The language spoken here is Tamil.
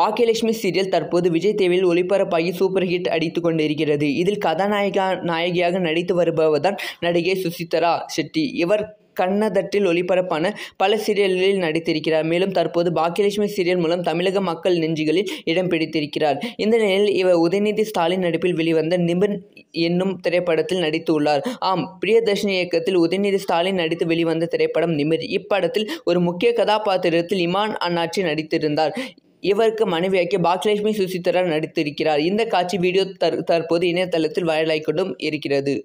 பாக்கியலட்சுமி சீரியல் தற்போது விஜய் தேவையில் ஒளிபரப்பாகி சூப்பர் ஹிட் அடித்து கொண்டிருக்கிறது இதில் கதாநாயகா நாயகியாக நடித்து வருபவர் தான் நடிகை சுசித்தரா ஷெட்டி இவர் கண்ணதட்டில் ஒளிபரப்பான பல சீரியல்களில் நடித்திருக்கிறார் மேலும் தற்போது பாக்கியலட்சுமி சீரியல் மூலம் தமிழக மக்கள் நெஞ்சுகளில் இடம் பிடித்திருக்கிறார் இந்த நிலையில் இவர் உதயநிதி ஸ்டாலின் நடிப்பில் வெளிவந்த நிபன் என்னும் திரைப்படத்தில் நடித்துள்ளார் ஆம் பிரியதர்ஷன் இயக்கத்தில் உதயநிதி ஸ்டாலின் நடித்து வெளிவந்த திரைப்படம் நிமிர் இப்படத்தில் ஒரு முக்கிய கதாபாத்திரத்தில் இமான் அண்ணாச்சி நடித்திருந்தார் இவருக்கு மனைவியாக்கி பாக்யலட்சுமி சுசித்தரா நடித்திருக்கிறார் இந்த காட்சி வீடியோ தற் தற்போது இணையதளத்தில் வைரலாகிக்கொண்டும் இருக்கிறது